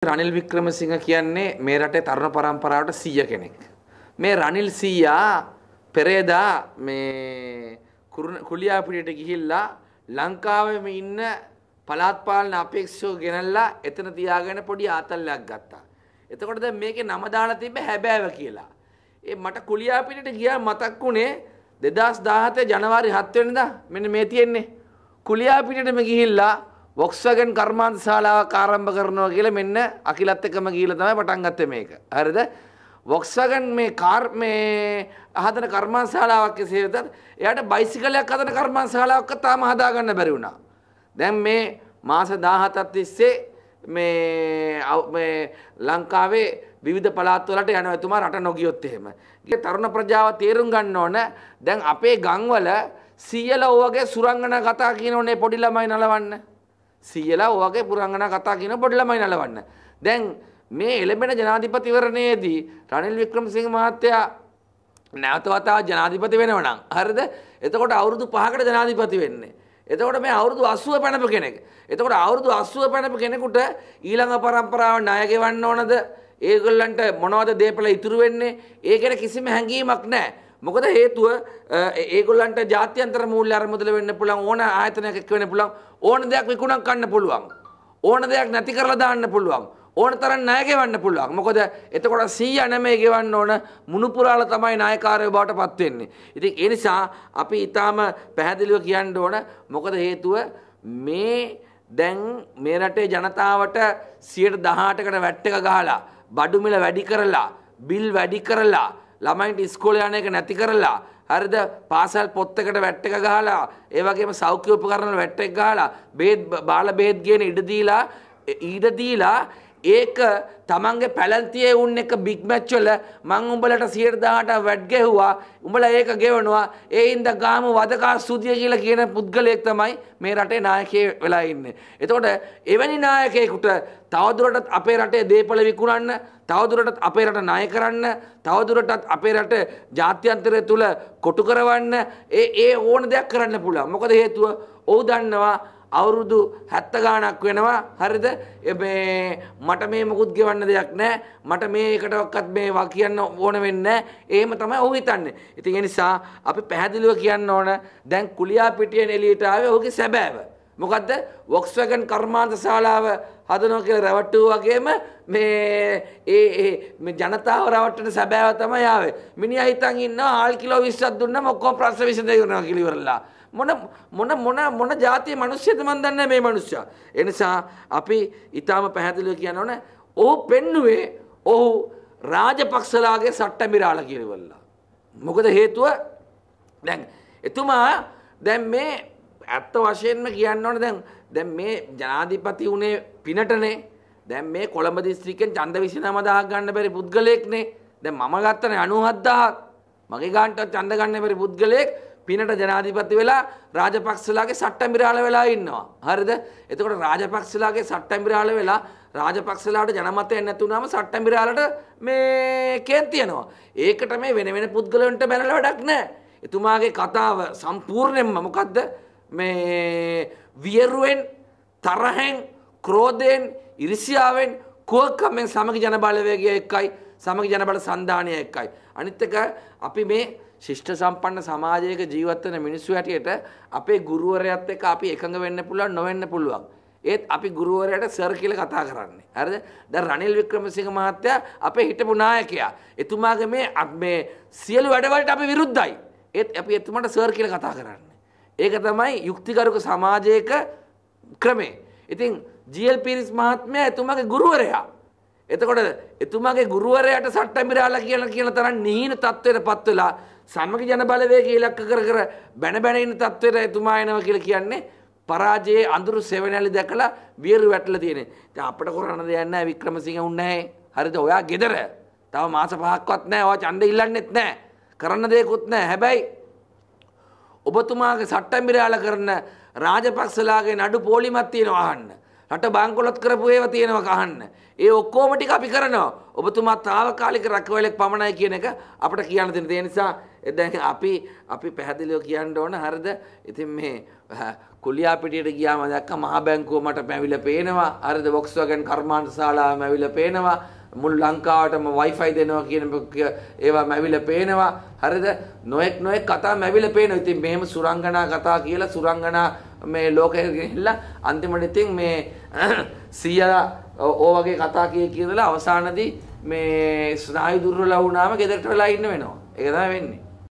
රනිල් වික්‍රමසිංහ කියන්නේ මේ රටේ තරුණ පරම්පරාවට සීය කෙනෙක්. මේ රනිල් සීයා පෙරේදා මේ කුලියාපිටියට ගිහිල්ලා ලංකාවේම ඉන්න පළාත් පාලන අපේක්ෂකව ගෙනල්ලා එතන තියාගෙන පොඩි ආතල්ලයක් ගත්තා. එතකොට දැන් මේකේ නම දාලා තිබ්බ හැබෑව කියලා. ඒ මට කුලියාපිටියට ගියා මතක් වුණේ 2017 ජනවාරි 7 වෙනිදා මෙන්න මේ තියෙන්නේ. කුලියාපිටියටම ගිහිල්ලා වොක්ස්වැගන් කර්මාන්ත ශාලාවක් ආරම්භ කරනවා කියලා මෙන්න අකිලත් එක්කම ගිහිල්ලා තමයි පටන් ගත්තේ මේක. හරිද? වොක්ස්වැගන් මේ කාර් මේ හදන කර්මාන්ත ශාලාවක් කෙසේ වෙතත් එයාට බයිසිකලයක් හදන කර්මාන්ත ශාලාවක් තාම හදාගන්න බැරි වුණා. දැන් මේ මාස 17ක් තිස්සේ මේ මේ ලංකාවේ විවිධ පළාත්වලට යනවා එතුමා රට නොගියොත් එහෙම. ගිය තරුණ ප්‍රජාව තේරුම් ගන්න ඕන දැන් අපේ ගම්වල සියල ඔවගේ සුරංගනා කතා කියනෝනේ පොඩි ළමයි නලවන්න. සියලා ඔවගේ පුරංගනා කතා කියන පොඩ්ලමයි නලවන්න. දැන් මේ එළඹෙන ජනාධිපතිවරණයේදී රනිල් වික්‍රමසිංහ මහත්තයා නැවත වතාවක් ජනාධිපති වෙනවා නම් හරිද? එතකොට අවුරුදු 5කට ජනාධිපති වෙන්නේ. එතකොට මේ අවුරුදු 80 පැනපු කෙනෙක්. එතකොට අවුරුදු 80 පැනපු කෙනෙකුට ඊළඟ පරම්පරාව ණය ගෙවන්න ඕනද? ඒගොල්ලන්ට මොනවද දේපල ඉතුරු වෙන්නේ? ඒ ගැන කිසිම හැඟීමක් නැහැ. මොකද හේතුව ඒගොල්ලන්ට ජාත්‍යන්තර මූල්‍ය අරමුදල වෙන්න පුළුවන් ඕන ආයතනයක් එක්ක වෙන්න පුළුවන් ඕන දෙයක් විකුණක් ගන්න පුළුවන් ඕන දෙයක් නැති කරලා දාන්න පුළුවන් ඕන තරම් ණය ගෙවන්න පුළුවන් මොකද එතකොට 100 නැමේ ගෙවන්න ඕන මුණුපුරාල තමයි ණයකාරයෝ බවට පත් වෙන්නේ ඉතින් ඒ නිසා අපි ඊටාම පැහැදිලිව කියන්න ඕන මොකද හේතුව මේ දැන් මේ රටේ ජනතාවට 118කට වැට් එක ගහලා බඩු මිල වැඩි කරලා බිල් වැඩි කරලා ළමයින්ට ඉස්කෝල යන එක නැති කරලා හරිද පාසල් පොත්තකට වැට් එක ගහලා ඒ වගේම සෞඛ්‍ය උපකරණ වල වැට් එක ගහලා බේත් බාල බේත් ගේන ඉඩ දීලා ඉඩ දීලා ඒක තමන්ගේ පැලන්තියේ උන් එක බිග් මැච් වල මං උඹලට 100%ට වැඩ් ගැහුවා උඹලා ඒක ගෙවනවා ඒ ඉඳ ගාම වදකා සුදිය කියලා කියන පුද්ගලයෙක් තමයි මේ රටේ නායකයෙ වෙලා ඉන්නේ. එතකොට එවැනි නායකයෙකුට තවදුරටත් අපේ රටේ දේපල විකුණන්න තවදුරටත් අපේ රට ණය කරන්න තවදුරටත් අපේ රට ජාත්‍යන්තරය තුල කොටු කරවන්න ඒ ඒ ඕන දෙයක් කරන්න පුළුවන්. මොකද හේතුව ඔව් දන්නවා අවුරුදු හැත්ත ගානක් වෙනවා හරිද මට මේ මොකුත් ගෙවන්න දෙයක් නෑ මට මේකට ඔක්කත් මේ වා කියන්න ඕන වෙන්න ඒම තමයි ඔහු හිතන්නේ ඉතින් එනිසා අපි පැහැදිලිව කියන්න ඕන දැන් කුලියා පිටියෙන් එලියටාව ඔහුගේ සැබෑව මොකක්ද වොක්ස්වගන් කර්මාන්ත ශාලාව හදනෝ කියලා රැවට්ටූ වගේම මේ ඒ ජනතාව රවට්ටන සැබෑව තමයි ආවේ මිනිහා හිතන් ඉන්නවා ආල් කිලෝ 20ක් දුන්නම ඔක්කොම ප්‍රශ්න විසඳ කරනවා කියලා ඉවරලා මොන මොන මොන මොන જાතිය මිනිස්සුද මන් දන්නේ මේ මිනිස්සයා. ඒ නිසා අපි ඊටාම පැහැදිලිව කියන්න ඕනේ ඔහු පෙන්නුවේ ඔහු රාජපක්ෂලාගේ සට්ටමිරාල කියනවල්ලා. මොකද හේතුව දැන් එතුමා දැන් මේ ඇත්ත වශයෙන්ම කියන්න ඕනේ දැන් දැන් මේ ජනාධිපති උනේ පිනටනේ. දැන් මේ කොළඹ දිස්ත්‍රික්කෙන් ඡන්ද 29000ක් ගන්න බැරි පුද්ගලයෙක්නේ. දැන් මම ගත්තනේ 97000ක්. මගේ ගානට ඡන්ද ගන්න බැරි පුද්ගලයෙක් පිනට ජනාධිපති වෙලා රාජපක්ෂලාගේ සට්ටමිරාල වෙලා ඉන්නවා. හරිද? එතකොට රාජපක්ෂලාගේ සට්ටමිරාල වෙලා රාජපක්ෂලාට ජනමතය නැතුනම සට්ටමිරාලට මේ කේන් ඒකට මේ වෙන වෙන පුද්ගලයන්ට බැනලා වැඩක් නැහැ. එතුමාගේ කතාව සම්පූර්ණයෙන්ම මොකද්ද? මේ වියරුවෙන් තරහෙන් ක්‍රෝධයෙන් ඉරිසියාවෙන් කුවක්කමෙන් සමග ජනබලවේගය එක්කයි සමග ජනබල සන්ධානය එක්කයි. අනිත් එක අපි මේ ශිෂ්ට සම්පන්න සමාජයක ජීවත් වෙන මිනිස්සු හැටියට අපේ ගුරුවරයාත් එක්ක අපි එකඟ වෙන්න පුළුවන් නොවෙන්න පුළුවන්. ඒත් අපි ගුරුවරයාට සර් කියලා කතා කරන්නේ. හරිද? දැන් රනිල් වික්‍රමසිංහ මහත්තයා අපේ හිටපු නායකයා. එතුමාගේ මේ මේ සියලු වැඩවලට අපි විරුද්ධයි. ඒත් අපි එතුමාට සර් කියලා කතා කරන්නේ. ඒක තමයි යුක්තිගරුක සමාජයක ක්‍රමේ. ඉතින් ජීල් පිරිස් මහත්මයා එතුමාගේ ගුරුවරයා. එතකොට එතුමාගේ ගුරුවරයාට සට්ටමිරාලා කියලා කියන තරම් නිහින තත්ත්වයටපත් වෙලා සමග ජන බලවේගය ඉලක්ක කර කර බැන බැන ඉන්න තත්ත්වයට එතුමා එනවා කියලා කියන්නේ පරාජයේ අඳුරු සෙවණැලි දැකලා වියරු වැටලා තියෙන. ඉතින් අපිට කරන්න දෙයක් නැහැ වික්‍රමසිංහ උන්නේ නැහැ. හරිද? ඔයා ගෙදර. තව මාස පහක්වත් නැහැ. ඔයා ඡන්ද ඉල්ලන්නෙත් නැහැ. කරන්න දෙයක්වත් නැහැ. හැබැයි ඔබතුමාගේ සට්ටම්බිරාල කරන රාජපක්ෂලාගේ නඩු පොලිමක් තියෙනවා අහන්න. රට බංකොලොත් කරපු ඒවා තියෙනවා කහන්න. ඒ ඔක්කොම ටික අපි කරනවා. ඔබතුමා తాවකාලික රකවැලෙක් පමණයි කියන එක අපිට කියන්න දෙන. ඒ නිසා දැන් අපි අපි පැහැදිලිව කියන්න ඕන හරිද? ඉතින් මේ කුලියා පිටියට ගියාම දැක්ක මහ බැංකුව මට පැවිලා පේනවා. හරිද? Volkswagen කර්මාන්ත ශාලාවම ඇවිල්ලා පේනවා. මුළු ලංකාවටම Wi-Fi දෙනවා කියන ඒවා මැවිලා පේනවා. හරිද? නොඑක් නොඑක් කතා මැවිලා පේනවා. ඉතින් මෙහෙම සුරංගනා කතා කියලා සුරංගනා මේ ලෝකෙට ගිහිල්ලා අන්තිමට ඉතින් මේ සීයා ඕ වගේ කතා කිය කියලා අවසානයේදී මේ ස්නායු දුර්වල වුණාම ගෙදරට වෙලා ඉන්න වෙනවා. ඒක තමයි වෙන්නේ.